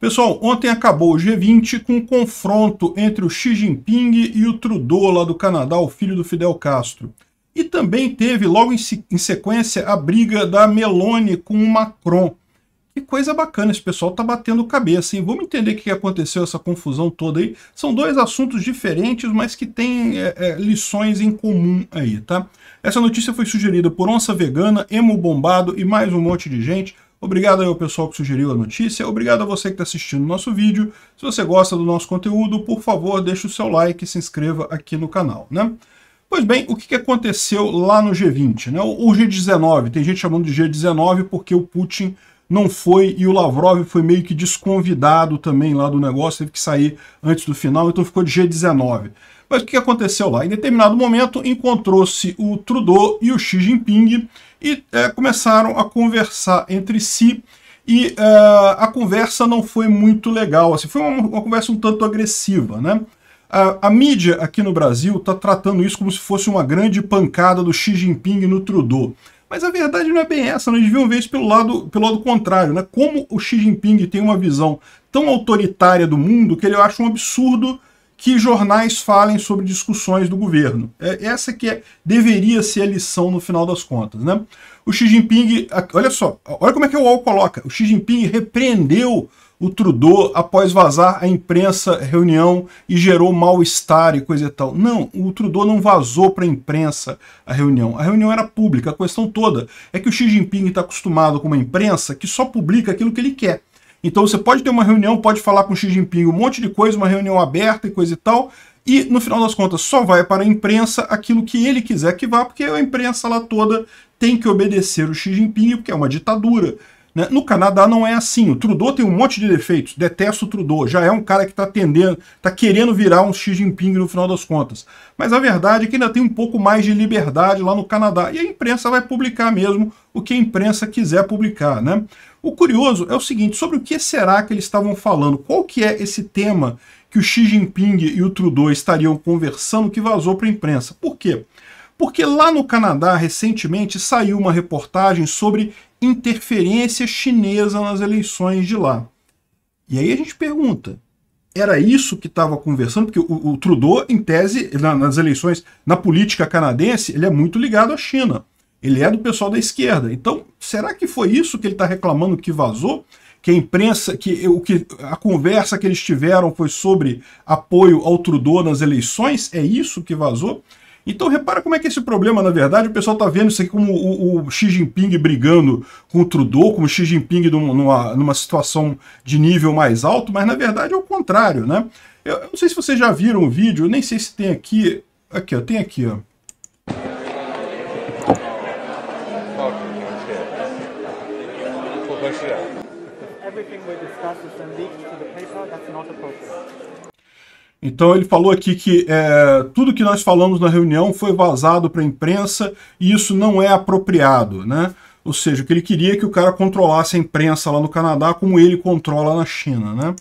Pessoal, ontem acabou o G20 com um confronto entre o Xi Jinping e o Trudeau lá do Canadá, o filho do Fidel Castro. E também teve, logo em, sequência, a briga da Meloni com o Macron. Que coisa bacana, esse pessoal tá batendo cabeça, hein? Vamos entender o que aconteceu, essa confusão toda aí. São dois assuntos diferentes, mas que têm é, é, lições em comum aí, tá? Essa notícia foi sugerida por Onça Vegana, Emo Bombado e mais um monte de gente. Obrigado ao pessoal que sugeriu a notícia, obrigado a você que está assistindo o nosso vídeo. Se você gosta do nosso conteúdo, por favor, deixe o seu like e se inscreva aqui no canal, né? Pois bem, o que aconteceu lá no G20, né? O G19, tem gente chamando de G19 porque o Putin não foi e o Lavrov foi meio que desconvidado também lá do negócio, teve que sair antes do final, então ficou de G19. Mas o que aconteceu lá? Em determinado momento, encontrou-se o Trudeau e o Xi Jinping e é, começaram a conversar entre si e eh, a conversa não foi muito legal. Assim, foi uma, uma conversa um tanto agressiva, né? A, a mídia aqui no Brasil está tratando isso como se fosse uma grande pancada do Xi Jinping no Trudeau. Mas a verdade não é bem essa, nós né? devíamos ver isso pelo lado, pelo lado contrário, né? Como o Xi Jinping tem uma visão tão autoritária do mundo que ele acha um absurdo que jornais falem sobre discussões do governo. É, essa que é, deveria ser a lição no final das contas. Né? O Xi Jinping, olha só, olha como é que o UOL coloca. O Xi Jinping repreendeu o Trudeau após vazar a imprensa reunião e gerou mal-estar e coisa e tal. Não, o Trudeau não vazou para a imprensa a reunião. A reunião era pública. A questão toda é que o Xi Jinping está acostumado com uma imprensa que só publica aquilo que ele quer. Então você pode ter uma reunião, pode falar com Xi Jinping um monte de coisa, uma reunião aberta e coisa e tal, e no final das contas só vai para a imprensa aquilo que ele quiser que vá, porque a imprensa lá toda tem que obedecer o Xi Jinping, porque é uma ditadura. Né? No Canadá não é assim. O Trudeau tem um monte de defeitos. Detesto o Trudeau. Já é um cara que está tendendo, está querendo virar um Xi Jinping no final das contas. Mas a verdade é que ainda tem um pouco mais de liberdade lá no Canadá. E a imprensa vai publicar mesmo o que a imprensa quiser publicar. Né? O curioso é o seguinte, sobre o que será que eles estavam falando? Qual que é esse tema que o Xi Jinping e o Trudeau estariam conversando que vazou para a imprensa? Por quê? Porque lá no Canadá, recentemente, saiu uma reportagem sobre interferência chinesa nas eleições de lá. E aí a gente pergunta, era isso que estava conversando? Porque o, o, Trudeau, em tese, na, nas eleições, na política canadense, ele é muito ligado à China. Ele é do pessoal da esquerda. Então, será que foi isso que ele está reclamando que vazou? Que a imprensa, que, o que a conversa que eles tiveram foi sobre apoio ao Trudeau nas eleições? É isso que vazou? Então repara como é que é esse problema, na verdade, o pessoal está vendo isso aqui como o, o, Xi Jinping brigando com o Trudeau, como o Xi Jinping numa, numa situação de nível mais alto, mas na verdade é o contrário, né? Eu, eu não sei se vocês já viram o vídeo, nem sei se tem aqui. Aqui, ó, tem aqui, ó. Então ele falou aqui que é, tudo que nós falamos na reunião foi vazado para a imprensa e isso não é apropriado, né? Ou seja, que ele queria é que o cara controlasse a imprensa lá no Canadá como ele controla na China, né?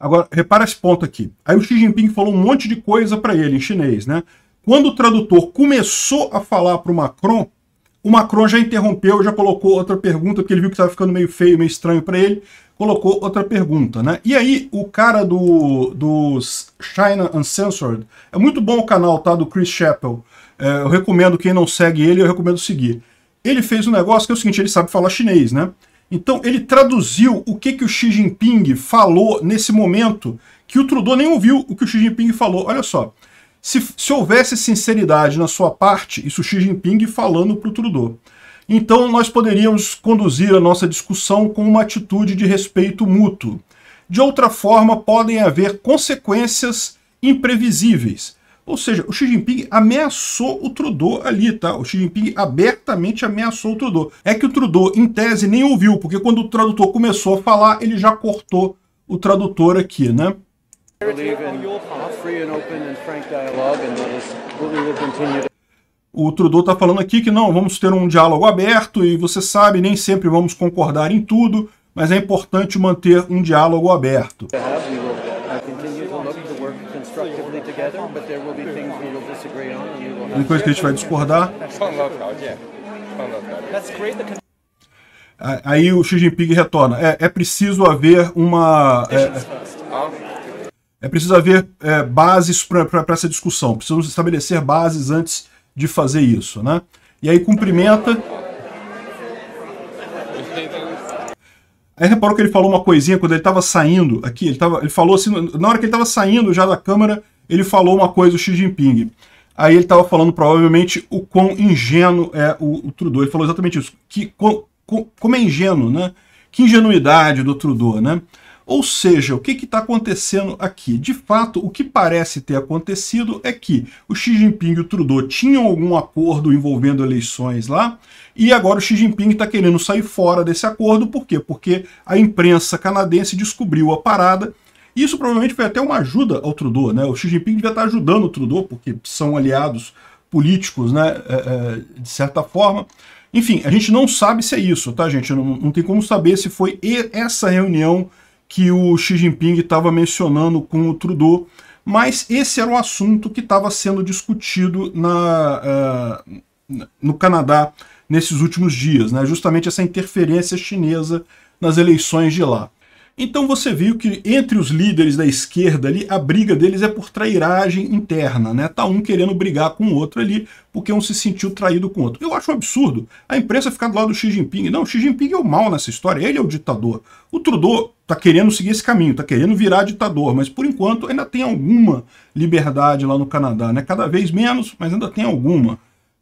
Agora, repara esse ponto aqui. Aí o Xi Jinping falou um monte de coisa para ele em chinês, né? Quando o tradutor começou a falar para o Macron, o Macron já interrompeu, já colocou outra pergunta, porque ele viu que estava ficando meio feio, meio estranho para ele, colocou outra pergunta, né? E aí, o cara do, do China Uncensored, é muito bom o canal, tá? Do Chris Chappell. É, eu recomendo, quem não segue ele, eu recomendo seguir ele fez um negócio que é o seguinte, ele sabe falar chinês, né? Então ele traduziu o que, que o Xi Jinping falou nesse momento, que o Trudeau nem ouviu o que o Xi Jinping falou. Olha só, se, se houvesse sinceridade na sua parte, isso o Xi Jinping falando para o Trudeau. Então nós poderíamos conduzir a nossa discussão com uma atitude de respeito mútuo. De outra forma, podem haver consequências imprevisíveis ou seja, o Xi Jinping ameaçou o Trudeau ali, tá? O Xi Jinping abertamente ameaçou o Trudeau. É que o Trudeau, em tese, nem ouviu, porque quando o tradutor começou a falar, ele já cortou o tradutor aqui, né? O Trudeau está falando aqui que não, vamos ter um diálogo aberto e você sabe, nem sempre vamos concordar em tudo, mas é importante manter um diálogo aberto. Uma coisa que a gente vai discordar. Aí o Xi Jinping retorna. É, é preciso haver uma. É, é preciso haver é, bases para essa discussão. Precisamos estabelecer bases antes de fazer isso. Né? E aí cumprimenta. Aí reparou que ele falou uma coisinha quando ele estava saindo aqui. Ele, tava, ele falou assim, na hora que ele estava saindo já da câmera, ele falou uma coisa, o Xi Jinping. Aí ele estava falando provavelmente o quão ingênuo é o, o, Trudeau. Ele falou exatamente isso, que com, com, como é ingênuo, né? Que ingenuidade do Trudeau, né? Ou seja, o que está acontecendo aqui? De fato, o que parece ter acontecido é que o Xi Jinping e o Trudeau tinham algum acordo envolvendo eleições lá, e agora o Xi Jinping está querendo sair fora desse acordo, por quê? Porque a imprensa canadense descobriu a parada isso provavelmente foi até uma ajuda ao Trudeau, né? O Xi Jinping devia estar ajudando o Trudeau, porque são aliados políticos, né? É, é, de certa forma. Enfim, a gente não sabe se é isso, tá, gente? Não, não tem como saber se foi essa reunião que o Xi Jinping estava mencionando com o Trudeau, mas esse era o assunto que estava sendo discutido na, uh, no Canadá nesses últimos dias, né? justamente essa interferência chinesa nas eleições de lá. Então você viu que entre os líderes da esquerda ali, a briga deles é por trairagem interna, né? Tá um querendo brigar com o outro ali, porque um se sentiu traído com o outro. Eu acho um absurdo a imprensa ficar do lado do Xi Jinping. Não, o Xi Jinping é o mal nessa história, ele é o ditador. O Trudeau tá querendo seguir esse caminho, tá querendo virar ditador, mas por enquanto ainda tem alguma liberdade lá no Canadá, né? Cada vez menos, mas ainda tem alguma.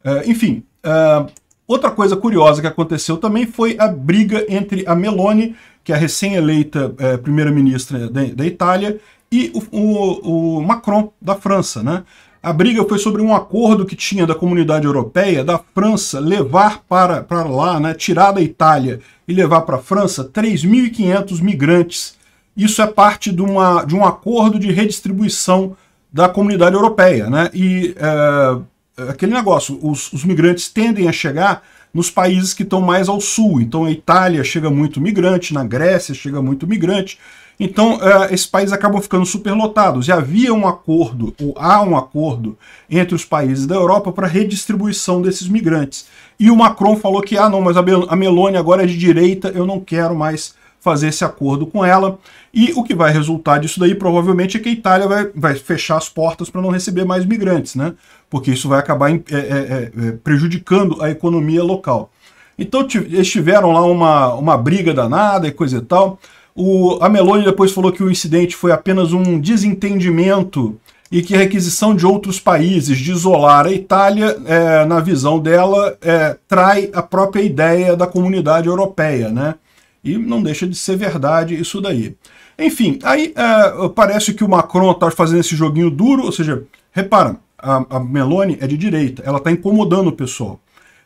Uh, enfim, uh, outra coisa curiosa que aconteceu também foi a briga entre a Meloni que é a recém-eleita é, primeira-ministra da, da, Itália, e o, o, o, Macron, da França. Né? A briga foi sobre um acordo que tinha da comunidade europeia, da França, levar para, para lá, né, tirar da Itália e levar para a França 3.500 migrantes. Isso é parte de, uma, de um acordo de redistribuição da comunidade europeia. Né? E é, aquele negócio, os, os migrantes tendem a chegar nos países que estão mais ao sul. Então a Itália chega muito migrante, na Grécia chega muito migrante. Então uh, é, esses países acabam ficando superlotados. E havia um acordo, ou há um acordo, entre os países da Europa para redistribuição desses migrantes. E o Macron falou que, ah, não, mas a, Mel a Meloni agora é de direita, eu não quero mais fazer esse acordo com ela. E o que vai resultar disso daí provavelmente é que a Itália vai, vai fechar as portas para não receber mais migrantes, né? Porque isso vai acabar é, é, é, é, prejudicando a economia local. Então eles tiveram lá uma, uma briga danada e coisa e tal. O, a Meloni depois falou que o incidente foi apenas um desentendimento e que a requisição de outros países de isolar a Itália, é, na visão dela, é, trai a própria ideia da comunidade europeia, né? E não deixa de ser verdade isso daí. Enfim, aí é, parece que o Macron está fazendo esse joguinho duro, ou seja, repara, a, a Meloni é de direita, ela está incomodando o pessoal.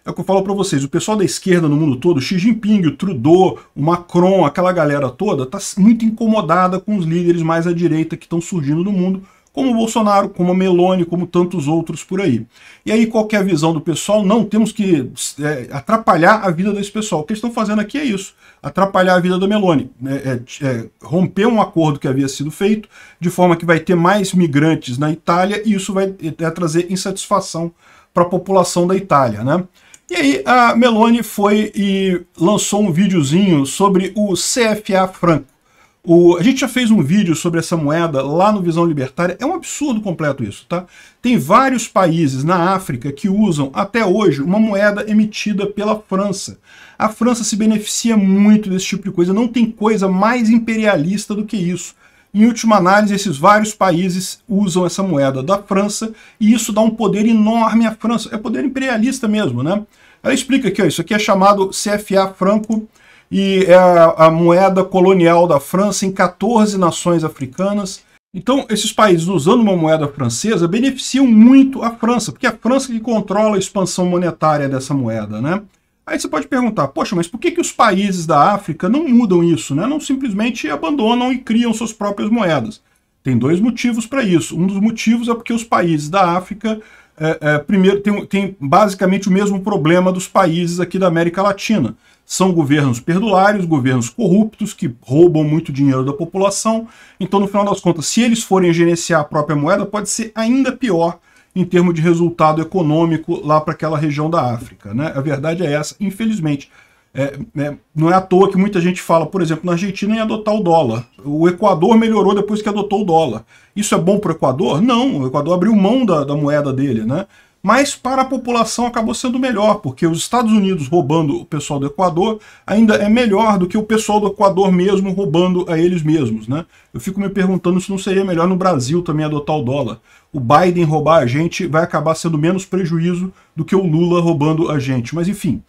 É o que eu falo para vocês, o pessoal da esquerda no mundo todo, Xi Jinping, o Trudeau, o Macron, aquela galera toda, está muito incomodada com os líderes mais à direita que estão surgindo no mundo, como o Bolsonaro, como a Meloni, como tantos outros por aí. E aí, qualquer é visão do pessoal, não temos que é, atrapalhar a vida desse pessoal. O que eles estão fazendo aqui é isso, atrapalhar a vida da Meloni, né? é, é, romper um acordo que havia sido feito, de forma que vai ter mais migrantes na Itália, e isso vai é, é, trazer insatisfação para a população da Itália, né? E aí a Meloni foi e lançou um videozinho sobre o CFA franco, o, a gente já fez um vídeo sobre essa moeda lá no Visão Libertária. É um absurdo completo isso, tá? Tem vários países na África que usam até hoje uma moeda emitida pela França. A França se beneficia muito desse tipo de coisa. Não tem coisa mais imperialista do que isso. Em última análise, esses vários países usam essa moeda da França e isso dá um poder enorme à França. É poder imperialista mesmo, né? Ela explica aqui, ó, isso aqui é chamado CFA franco e é a, a moeda colonial da França em 14 nações africanas. Então, esses países usando uma moeda francesa beneficiam muito a França, porque é a França que controla a expansão monetária dessa moeda, né? Aí você pode perguntar, poxa, mas por que, que os países da África não mudam isso, né? Não simplesmente abandonam e criam suas próprias moedas. Tem dois motivos para isso. Um dos motivos é porque os países da África é, é, primeiro, tem, tem basicamente o mesmo problema dos países aqui da América Latina. São governos perdulários, governos corruptos, que roubam muito dinheiro da população. Então, no final das contas, se eles forem gerenciar a própria moeda, pode ser ainda pior em termos de resultado econômico lá para aquela região da África. Né? A verdade é essa, infelizmente. É, né, não é à toa que muita gente fala, por exemplo, na Argentina em adotar o dólar. O Equador melhorou depois que adotou o dólar. Isso é bom para o Equador? Não, o Equador abriu mão da, da moeda dele, né? Mas para a população acabou sendo melhor, porque os Estados Unidos roubando o pessoal do Equador ainda é melhor do que o pessoal do Equador mesmo roubando a eles mesmos, né? Eu fico me perguntando se não seria melhor no Brasil também adotar o dólar. O Biden roubar a gente vai acabar sendo menos prejuízo do que o Lula roubando a gente. Mas enfim,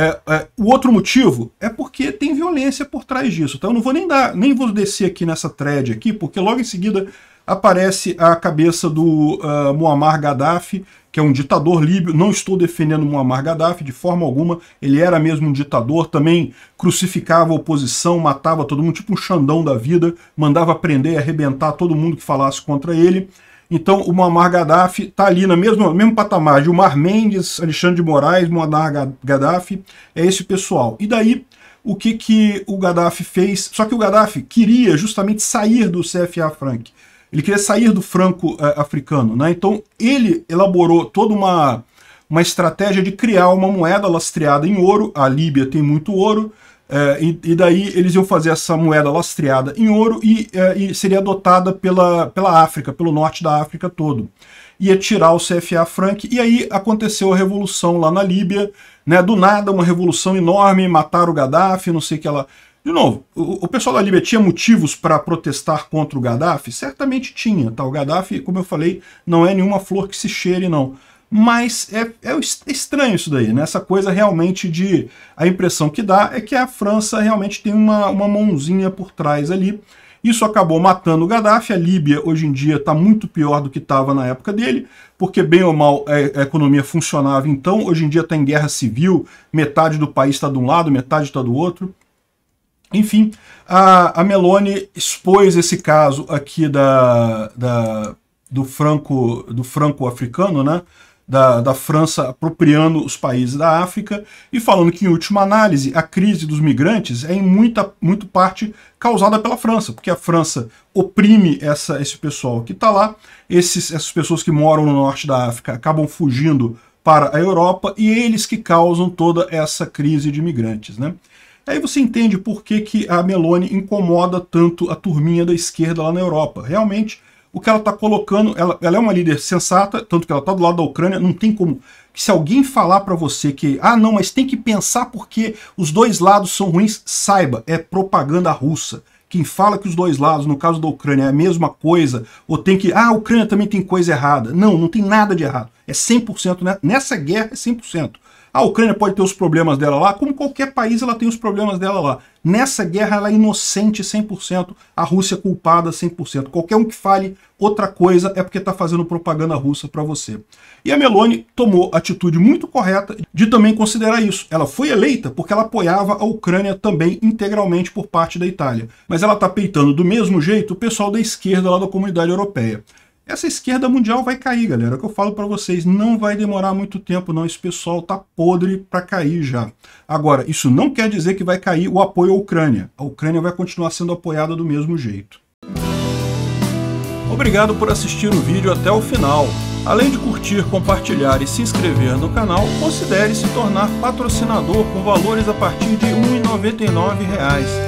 é, é, o outro motivo é porque tem violência por trás disso. Então eu não vou nem dar, nem vou descer aqui nessa thread aqui, porque logo em seguida aparece a cabeça do uh, Muammar Gaddafi, que é um ditador líbio. Não estou defendendo Muammar Gaddafi de forma alguma. Ele era mesmo um ditador, também crucificava a oposição, matava todo mundo, tipo um xandão da vida, mandava prender e arrebentar todo mundo que falasse contra ele. Então o Muammar Gaddafi está ali no mesmo, mesmo patamar de Omar Mendes, Alexandre de Moraes, Muammar Gaddafi, é esse pessoal. E daí o que, que o Gaddafi fez? Só que o Gaddafi queria justamente sair do CFA Frank. Ele queria sair do franco uh, africano. Né? Então ele elaborou toda uma, uma estratégia de criar uma moeda lastreada em ouro. A Líbia tem muito ouro. É, e, daí eles iam fazer essa moeda lastreada em ouro e, uh, e, seria adotada pela, pela África, pelo norte da África todo. Ia tirar o CFA franc e aí aconteceu a revolução lá na Líbia, né? Do nada, uma revolução enorme, mataram o Gaddafi, não sei o que ela. De novo, o, o pessoal da Líbia tinha motivos para protestar contra o Gaddafi? Certamente tinha, tá? O Gaddafi, como eu falei, não é nenhuma flor que se cheire, não. Mas é, é, é estranho isso daí, né? Essa coisa realmente de. A impressão que dá é que a França realmente tem uma, uma mãozinha por trás ali. Isso acabou matando o Gaddafi. A Líbia hoje em dia está muito pior do que estava na época dele, porque bem ou mal é, a economia funcionava então. Hoje em dia está em guerra civil, metade do país está de um lado, metade está do outro. Enfim, a, a Meloni expôs esse caso aqui da, da do franco do franco-africano, né? da, da França apropriando os países da África e falando que, em última análise, a crise dos migrantes é em muita muito parte causada pela França, porque a França oprime essa, esse pessoal que está lá, esses, essas pessoas que moram no norte da África acabam fugindo para a Europa e é eles que causam toda essa crise de migrantes Né? Aí você entende por que, que a Meloni incomoda tanto a turminha da esquerda lá na Europa. Realmente, o que ela está colocando, ela, ela, é uma líder sensata, tanto que ela está do lado da Ucrânia, não tem como. se alguém falar para você que, ah, não, mas tem que pensar porque os dois lados são ruins, saiba, é propaganda russa. Quem fala que os dois lados, no caso da Ucrânia, é a mesma coisa, ou tem que, ah, a Ucrânia também tem coisa errada. Não, não tem nada de errado. É 100%, né? nessa guerra é 100%. A Ucrânia pode ter os problemas dela lá, como qualquer país ela tem os problemas dela lá. Nessa guerra ela é inocente 100%, a Rússia é culpada 100%. Qualquer um que fale outra coisa é porque está fazendo propaganda russa para você. E a Meloni tomou atitude muito correta de também considerar isso. Ela foi eleita porque ela apoiava a Ucrânia também integralmente por parte da Itália. Mas ela está peitando do mesmo jeito o pessoal da esquerda lá da comunidade europeia. Essa esquerda mundial vai cair, galera. É o que eu falo para vocês, não vai demorar muito tempo não. Esse pessoal tá podre para cair já. Agora, isso não quer dizer que vai cair o apoio à Ucrânia. A Ucrânia vai continuar sendo apoiada do mesmo jeito. Obrigado por assistir o vídeo até o final. Além de curtir, compartilhar e se inscrever no canal, considere se tornar patrocinador com valores a partir de R$ 1,99